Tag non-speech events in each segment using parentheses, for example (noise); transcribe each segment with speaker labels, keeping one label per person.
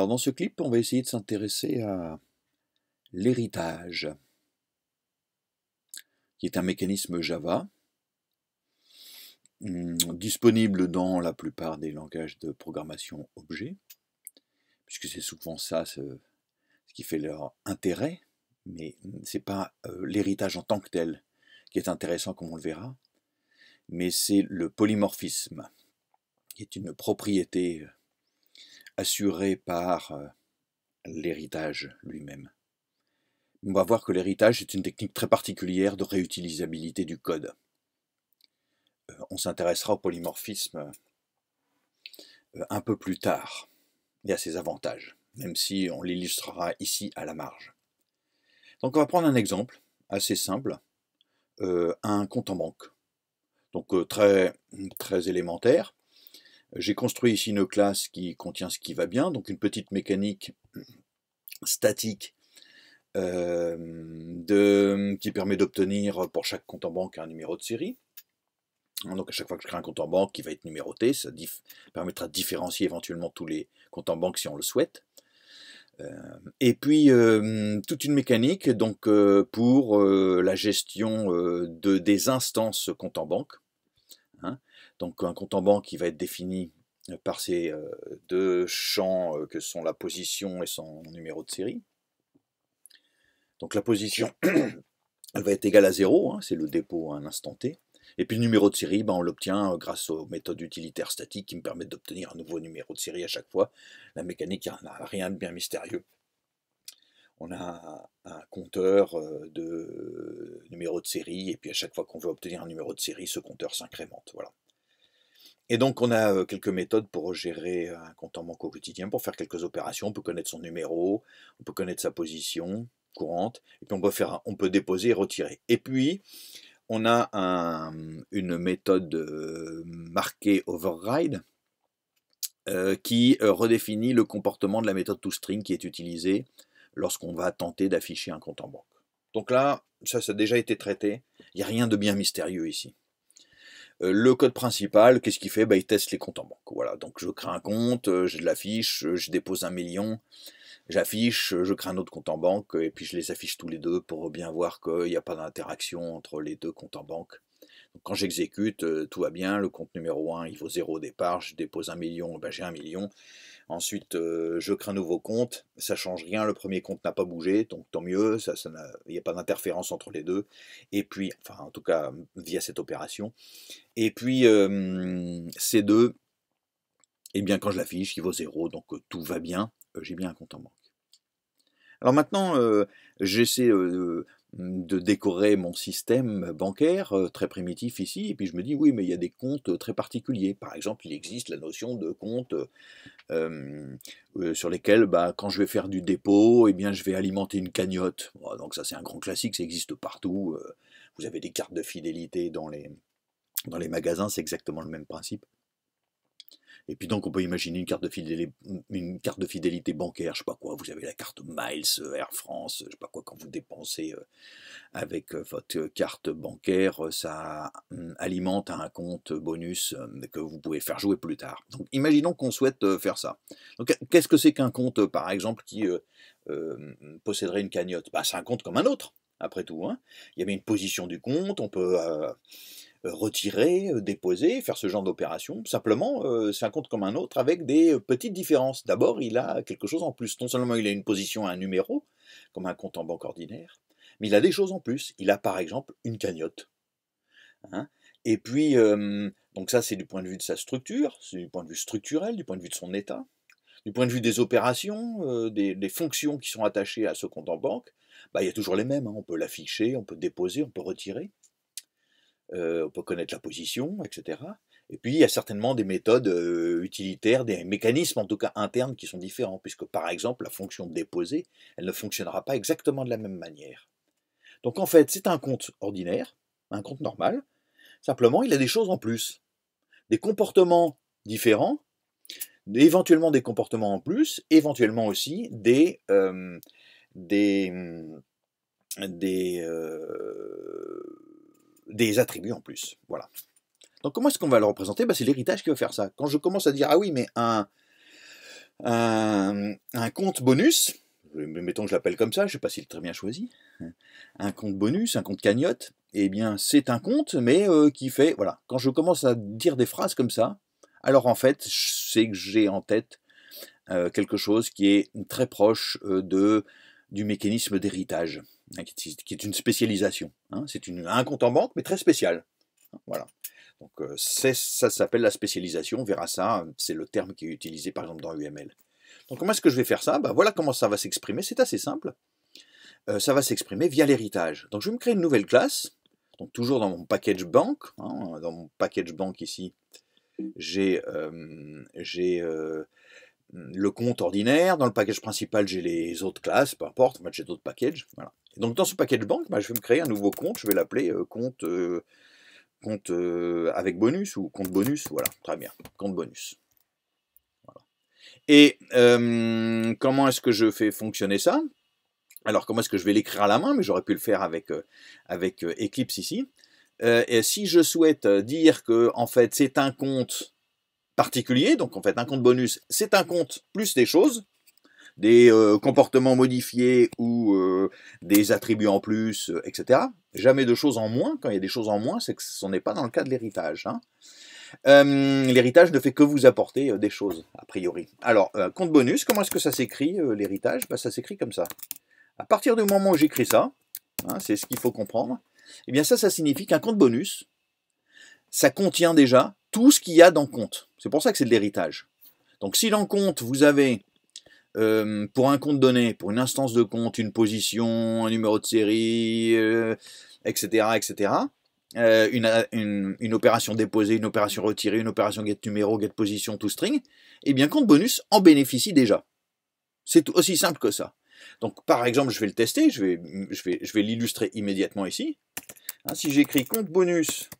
Speaker 1: Alors dans ce clip, on va essayer de s'intéresser à l'héritage, qui est un mécanisme Java, hum, disponible dans la plupart des langages de programmation objet, puisque c'est souvent ça ce, qui fait leur intérêt, mais ce n'est pas euh, l'héritage en tant que tel qui est intéressant comme on le verra, mais c'est le polymorphisme, qui est une propriété euh, assuré par euh, l'héritage lui-même. On va voir que l'héritage est une technique très particulière de réutilisabilité du code. Euh, on s'intéressera au polymorphisme euh, un peu plus tard et à ses avantages, même si on l'illustrera ici à la marge. Donc on va prendre un exemple assez simple, un compte en banque. Donc très, très élémentaire. J'ai construit ici une classe qui contient ce qui va bien, donc une petite mécanique statique euh, qui permet d'obtenir pour chaque compte en banque un numéro de série. Donc à chaque fois que je crée un compte en banque qui va être numéroté, ça permettra de différencier éventuellement tous les comptes en banque si on le souhaite. Euh, et puis euh, toute une mécanique donc, pour la gestion des instances compte en banque. Donc un compte en banque qui va être défini euh, par ces euh, deux champs euh, que sont la position et son numéro de série. Donc la position, (coughs) elle va être égale à 0, hein, c'est le dépôt à un instant t. Et puis le numéro de série, ben, on l'obtient grâce aux méthodes utilitaires statiques qui me permettent d'obtenir un nouveau numéro de série à chaque fois. La mécanique n'a rien de bien mystérieux. On a un compteur de numéro de série, et puis à chaque fois qu'on veut obtenir un numéro de série, ce compteur s'incrémente. Voilà. Et donc, on a euh, quelques méthodes pour gérer euh, un compte en banque au quotidien, pour faire quelques opérations. On peut connaître son numéro, on peut connaître sa position courante, et puis on peut, faire, on peut déposer et retirer. Et puis, on a une méthode euh, marquée override qui redéfinit le comportement de la méthode toString qui est utilisée lorsqu'on va tenter d'afficher un compte en banque. Donc là, ça, ça a déjà été traité. Il n'y a rien de bien mystérieux ici. Euh, le code principal, qu'est-ce qu'il fait bah, Il teste les comptes en banque. Voilà, donc je crée un compte, euh, je l'affiche, euh, je dépose un million, j'affiche, je crée un autre compte en banque, et puis je les affiche tous les deux pour bien voir qu'il n'y a pas d'interaction entre les deux comptes en banque. quand j'exécute, tout va bien, le compte numéro 1, il vaut 0 au départ, je dépose un million, bah, j'ai un million. Ensuite, euh, je crée un nouveau compte, ça change rien, le premier compte n'a pas bougé, donc tant mieux, il ça, n'y a, pas d'interférence entre les deux. Et puis, enfin en tout cas via cette opération. Et puis euh, ces deux, eh bien quand je l'affiche, il vaut zéro, donc euh, tout va bien, j'ai bien un compte en banque. Alors maintenant, j'essaie de décorer mon système bancaire euh, très primitif ici, et puis je me dis oui, mais il y a des comptes euh, très particuliers. Par exemple, il existe la notion de compte euh, sur lesquels, bah, quand je vais faire du dépôt, eh bien, je vais alimenter une cagnotte. donc ça, c'est un grand classique, ça existe partout. Vous avez des cartes de fidélité dans dans les magasins, c'est exactement le même principe. Et puis donc on peut imaginer une carte de fidélité, une carte de fidélité bancaire, je sais pas quoi, vous avez la carte Miles, euh, Air France, je sais pas quoi, quand vous dépensez euh, avec euh, votre carte bancaire, ça hum, alimente un compte bonus que vous pouvez faire jouer plus tard. Donc imaginons qu'on souhaite faire ça. Donc qu'est-ce que c'est qu'un compte, par exemple, qui posséderait une cagnotte bah, C'est un compte comme un autre, après tout. Hein. Il y avait une position du compte, on peut... Euh, retirer, euh, déposer, faire ce genre d'opération. Simplement, c'est euh, un compte comme un autre avec des petites différences. D'abord, il a quelque chose en plus. Non seulement il a une position, à un numéro, comme un compte en banque ordinaire, mais il a des choses en plus. Il a par exemple une cagnotte. Hein. et puis, donc ça c'est du point de vue de sa structure, c'est du point de vue structurel, du point de vue de son état, du point de vue des opérations, des, fonctions qui sont attachées à ce compte en banque. Bah, il y a toujours les mêmes, hein. on peut l'afficher, on peut déposer, on peut retirer. Euh, on peut connaître la position, etc. Et puis, il y a certainement des méthodes euh, utilitaires, des mécanismes en tout cas internes qui sont différents, puisque par exemple, la fonction déposée, elle ne fonctionnera pas exactement de la même manière. Donc en fait, c'est un compte ordinaire, un compte normal, simplement il a des choses en plus, des comportements différents, éventuellement des comportements en plus, éventuellement aussi des, euh, des, des des attributs en plus. Voilà. Donc comment est-ce qu'on va le représenter ben, C'est l'héritage qui va faire ça. Quand je commence à dire, ah oui, mais un, un, compte bonus, mettons que je l'appelle comme ça, je ne sais pas s'il est très bien choisi, un compte bonus, un compte cagnotte, eh bien c'est un compte, mais euh, qui fait, voilà, quand je commence à dire des phrases comme ça, alors en fait, c'est que j'ai en tête euh, quelque chose qui est très proche euh, de, du mécanisme d'héritage. Hein, qui, est une spécialisation. Hein. c'est un compte en banque, mais très spécial. Hein, voilà. Donc euh, ça s'appelle la spécialisation, on verra ça, c'est le terme qui est utilisé par exemple dans UML. Donc comment est-ce que je vais faire ça ben, Voilà comment ça va s'exprimer, c'est assez simple. Euh, ça va s'exprimer via l'héritage. Donc je vais me créer une nouvelle classe, donc toujours dans mon package banque, dans mon package banque ici, j'ai euh, le compte ordinaire, dans le package principal j'ai les autres classes, peu importe, en j'ai d'autres packages, voilà donc dans ce package bank, bah, je vais me créer un nouveau compte, je vais l'appeler euh, compte, euh, compte euh, avec bonus ou compte bonus, voilà, très bien, compte bonus. Et comment est-ce que je fais fonctionner ça Alors comment est-ce que je vais l'écrire à la main, mais j'aurais pu le faire avec, avec Eclipse ici. si je souhaite dire que en fait c'est un compte particulier, donc en fait un compte bonus, c'est un compte plus des choses, des euh, comportements modifiés ou euh, des attributs en plus, euh, etc. Jamais de choses en moins. Quand il y a des choses en moins, c'est que ce n'est pas dans le cas de l'héritage. Hein. l'héritage ne fait que vous apporter des choses, a priori. Alors, compte bonus, comment est-ce que ça s'écrit, l'héritage ben, Ça s'écrit comme ça. À partir du moment où j'écris ça, hein, c'est ce qu'il faut comprendre, eh bien ça, ça signifie qu'un compte bonus, ça contient déjà tout ce qu'il y a dans compte. C'est pour ça que c'est de l'héritage. Donc si dans compte, vous avez euh, pour un compte donné, pour une instance de compte, une position, un numéro de série, etc., euh, etc., euh, une, opération déposée, une opération retirée, une opération get numéro, get position, to string, eh bien compte bonus en bénéficie déjà. C'est aussi simple que ça. Donc par exemple, je vais le tester, je vais, je vais, je vais l'illustrer immédiatement ici. Hein, si j'écris compte bonus,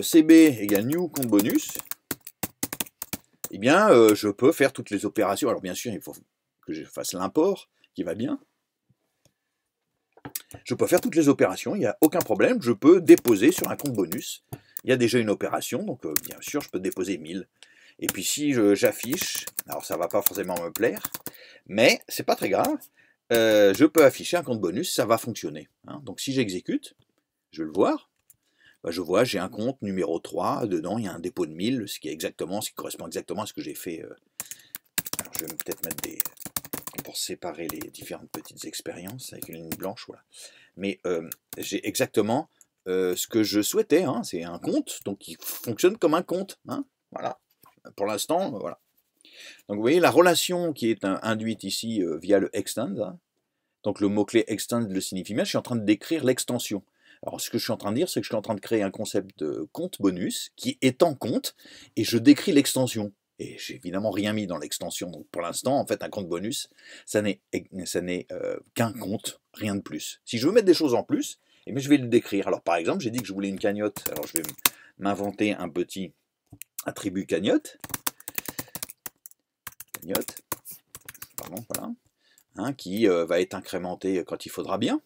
Speaker 1: CB égale new compte bonus, eh bien, euh, je peux faire toutes les opérations. Alors, bien sûr, il faut que je fasse l'import, qui va bien. Je peux faire toutes les opérations, il n'y a aucun problème. Je peux déposer sur un compte bonus. Il y a déjà une opération, donc euh, bien sûr, je peux déposer 1000. Et puis si j'affiche, alors ça ne va pas forcément me plaire, mais c'est pas très grave. Euh, je peux afficher un compte bonus, ça va fonctionner. Hein. Donc si j'exécute, je vais le voir. Bah, je vois, j'ai un compte numéro 3, dedans il y a un dépôt de 1000, ce qui, est exactement, ce qui correspond exactement à ce que j'ai fait. Euh. je vais peut-être mettre des, pour séparer les différentes petites expériences avec une ligne blanche. Voilà. Mais euh, j'ai exactement euh, ce que je souhaitais. Hein, c'est un compte, donc il fonctionne comme un compte. Hein, voilà. Pour l'instant, voilà. Donc vous voyez la relation qui est induite ici via le extend. Hein. Donc le mot-clé extend le signifie bien. Je suis en train de décrire l'extension. Alors ce que je suis en train de dire, c'est que je suis en train de créer un concept de compte bonus qui est en compte et je décris l'extension. Et j'ai évidemment rien mis dans l'extension. Donc pour l'instant, en fait, un compte bonus, ça n'est euh, qu'un compte, rien de plus. Si je veux mettre des choses en plus, eh je vais le décrire. Alors par exemple, j'ai dit que je voulais une cagnotte. Alors je vais m'inventer un petit attribut cagnotte. Cagnotte. Pardon, voilà. Hein, qui euh, va être incrémenté quand il faudra bien.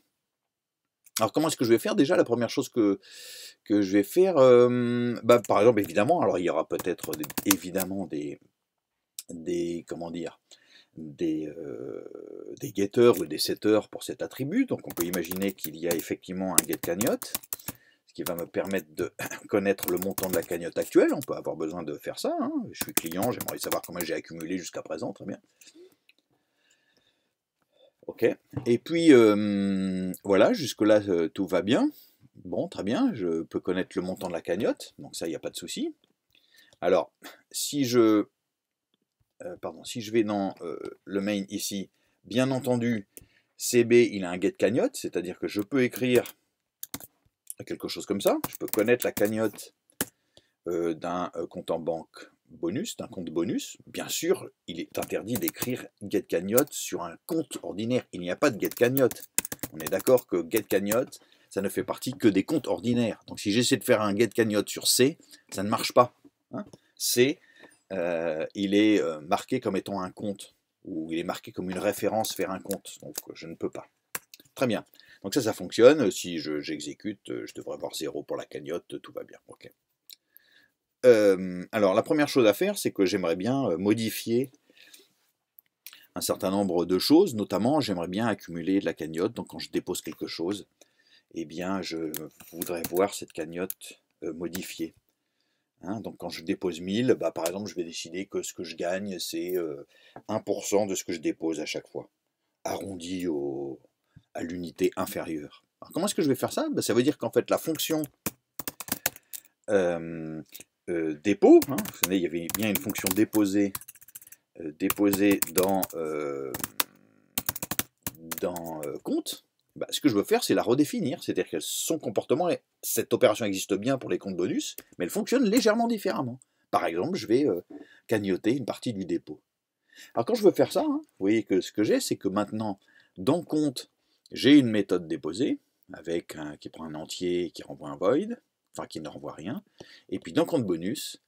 Speaker 1: Alors comment est-ce que je vais faire déjà La première chose que, je vais faire, bah, par exemple, évidemment, alors il y aura peut-être évidemment des, comment dire, des, des getters ou des setters pour cet attribut. Donc on peut imaginer qu'il y a effectivement un get cagnotte, ce qui va me permettre de (coughs) connaître le montant de la cagnotte actuelle. On peut avoir besoin de faire ça. Hein. Je suis client, j'aimerais savoir comment j'ai accumulé jusqu'à présent, très bien. Ok. Et puis, euh, voilà, jusque-là, euh, tout va bien. Bon, très bien, je peux connaître le montant de la cagnotte, donc ça, il n'y a pas de souci. Alors, si je, euh, pardon, si je vais dans le main ici, bien entendu, CB, il a un get cagnotte, c'est-à-dire que je peux écrire quelque chose comme ça. Je peux connaître la cagnotte d'un compte en banque bonus, d'un compte bonus, bien sûr, il est interdit d'écrire get cagnotte sur un compte ordinaire. Il n'y a pas de get cagnotte. On est d'accord que get cagnotte, ça ne fait partie que des comptes ordinaires. Donc si j'essaie de faire un get cagnotte sur C, ça ne marche pas. Hein. C, euh, il est euh, marqué comme étant un compte, ou il est marqué comme une référence vers un compte. Donc euh, je ne peux pas. Très bien. Donc ça, ça fonctionne. Si j'exécute, je, devrais avoir zéro pour la cagnotte, tout va bien. OK. Euh, alors, la première chose à faire, c'est que j'aimerais bien euh, modifier un certain nombre de choses, notamment j'aimerais bien accumuler de la cagnotte, donc quand je dépose quelque chose, eh bien je voudrais voir cette cagnotte euh, modifiée. Hein, donc quand je dépose 1000, bah, par exemple je vais décider que ce que je gagne c'est 1% de ce que je dépose à chaque fois, arrondi au, à l'unité inférieure. Alors comment est-ce que je vais faire ça bah, Ça veut dire qu'en fait la fonction euh, dépôt. Ah. il y avait bien une fonction déposée, euh, dans, euh, dans compte. Bah, ce que je veux faire, c'est la redéfinir. C'est-à-dire que son comportement, cette opération existe bien pour les comptes bonus, mais elle fonctionne légèrement différemment. Par exemple, je vais cagnoter une partie du dépôt. Alors quand je veux faire ça, hein, vous voyez que ce que j'ai, c'est que maintenant, dans compte, j'ai une méthode déposée, avec qui prend un entier qui renvoie un void enfin qui ne renvoie rien. Et puis dans compte bonus,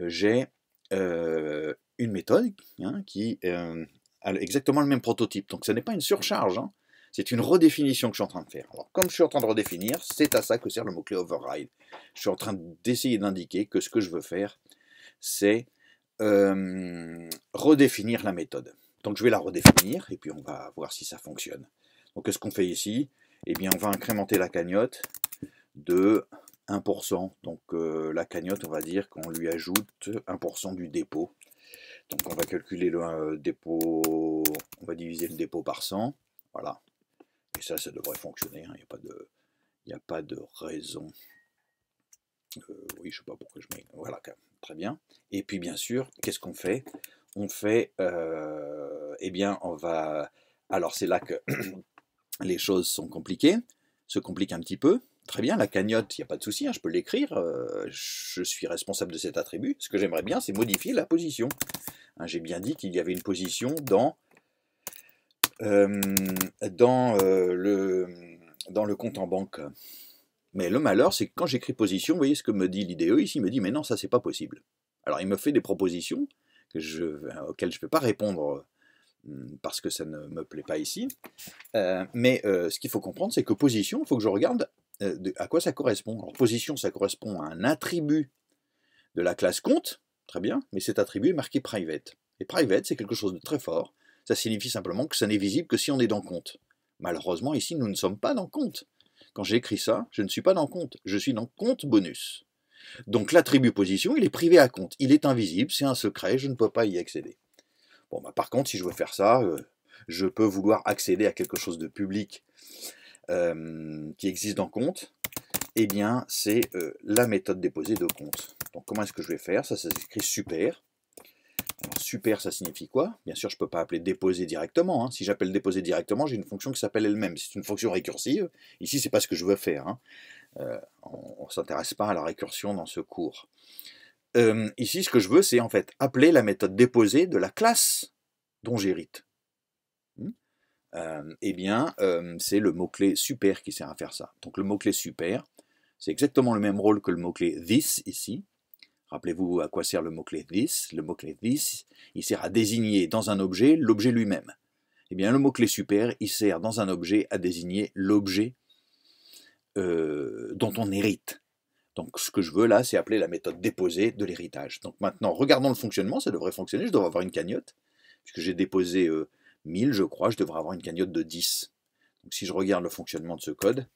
Speaker 1: euh, j'ai euh, une méthode hein, qui euh, a exactement le même prototype. Donc ce n'est pas une surcharge, hein. c'est une redéfinition que je suis en train de faire. Alors comme je suis en train de redéfinir, c'est à ça que sert le mot-clé override. Je suis en train d'essayer d'indiquer que ce que je veux faire, c'est redéfinir la méthode. Donc je vais la redéfinir et puis on va voir si ça fonctionne. Donc qu'est-ce qu'on fait ici Eh bien on va incrémenter la cagnotte de 1%. Donc euh, la cagnotte, on va dire qu'on lui ajoute 1% du dépôt. Donc on va calculer le euh, dépôt, on va diviser le dépôt par 100. Voilà. Et ça, ça devrait fonctionner. Hein. Il n'y a, pas de, a pas de raison. Euh, oui, je ne sais pas pourquoi je mets. Voilà, très bien. Et puis bien sûr, qu'est-ce qu'on fait On fait, eh bien, on va... Alors c'est là que (clears throat) les choses sont compliquées, se compliquent un petit peu. Très bien, la cagnotte, il n'y a pas de souci, hein, je peux l'écrire, euh, je suis responsable de cet attribut. Ce que j'aimerais bien, c'est modifier la position. Hein, j'ai bien dit qu'il y avait une position dans, euh, dans, euh, le, dans le compte en banque. Mais le malheur, c'est que quand j'écris position, vous voyez ce que me dit l'IDE ici, il me dit mais non, ça c'est pas possible. Alors il me fait des propositions que je, auxquelles je ne peux pas répondre hmm, parce que ça ne me plaît pas ici. mais ce qu'il faut comprendre, c'est que position, il faut que je regarde euh, à quoi ça correspond Alors, position, ça correspond à un attribut de la classe compte, très bien, mais cet attribut est marqué private. Et private, c'est quelque chose de très fort. Ça signifie simplement que ça n'est visible que si on est dans compte. Malheureusement, ici, nous ne sommes pas dans compte. Quand j'ai écrit ça, je ne suis pas dans compte, je suis dans compte bonus. Donc l'attribut position, il est privé à compte. Il est invisible, c'est un secret, je ne peux pas y accéder. Bon, bah, par contre, si je veux faire ça, euh, je peux vouloir accéder à quelque chose de public euh, qui existe dans Compte, eh bien, c'est euh, la méthode déposée de Compte. Donc, comment est-ce que je vais faire Ça, ça s'écrit super. Alors, super, ça signifie quoi Bien sûr, je ne peux pas appeler déposer directement. Hein. Si j'appelle déposer directement, j'ai une fonction qui s'appelle elle-même. C'est une fonction récursive. Ici, ce n'est pas ce que je veux faire. Hein. Euh, on ne s'intéresse pas à la récursion dans ce cours. ici, ce que je veux, c'est en fait appeler la méthode déposée de la classe dont j'hérite. Euh, eh bien, euh, c'est le mot-clé super qui sert à faire ça. Donc le mot-clé super, c'est exactement le même rôle que le mot-clé this ici. Rappelez-vous à quoi sert le mot-clé this. Le mot-clé this, il sert à désigner dans un objet l'objet lui-même. Eh bien, le mot-clé super, il sert dans un objet à désigner l'objet euh, dont on hérite. Donc ce que je veux là, c'est appeler la méthode déposée de l'héritage. Donc maintenant, regardons le fonctionnement, ça devrait fonctionner, je devrais avoir une cagnotte, puisque j'ai déposé 1000, je crois, je devrais avoir une cagnotte de 10. Donc si je regarde le fonctionnement de ce code,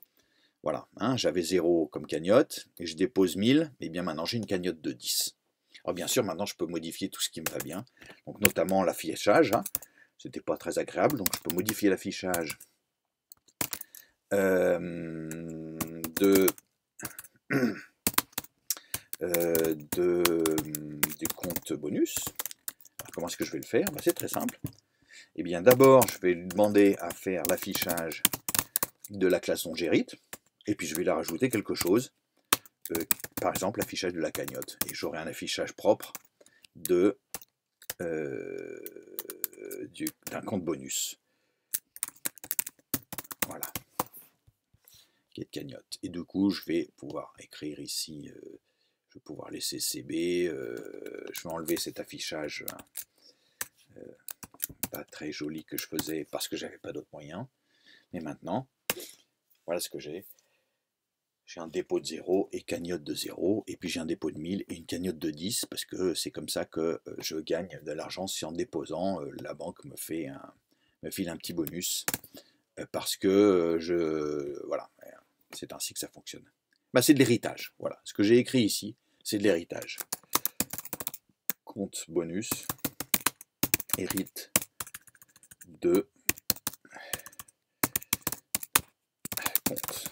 Speaker 1: voilà, hein, j'avais 0 comme cagnotte, et je dépose 1000, et eh bien maintenant j'ai une cagnotte de 10. Alors bien sûr, maintenant je peux modifier tout ce qui me va bien, donc notamment l'affichage, hein. ce n'était pas très agréable, donc je peux modifier l'affichage euh, de... (clears throat) Euh, de, du compte bonus. Alors comment est-ce que je vais le faire bah, C'est très simple. Eh bien d'abord, je vais lui demander à faire l'affichage de la classe ongérite, et puis je vais la rajouter quelque chose, euh, par exemple l'affichage de la cagnotte, et j'aurai un affichage propre de euh, d'un compte bonus. Voilà. Qui est cagnotte. Et du coup, je vais pouvoir écrire ici, euh, je vais pouvoir laisser CB, je vais enlever cet affichage. Hein, pas très joli que je faisais parce que j'avais pas d'autres moyens. Mais maintenant, voilà ce que j'ai. J'ai un dépôt de 0 et cagnotte de 0, et puis j'ai un dépôt de 1000 et une cagnotte de 10, parce que c'est comme ça que euh, je gagne de l'argent. Si en déposant, euh, la banque me, fait un, me file un petit bonus, euh, parce que je. Voilà, c'est ainsi que ça fonctionne. Bah, c'est de l'héritage. Voilà, ce que j'ai écrit ici, c'est de l'héritage. Compte bonus, hérite deux compte.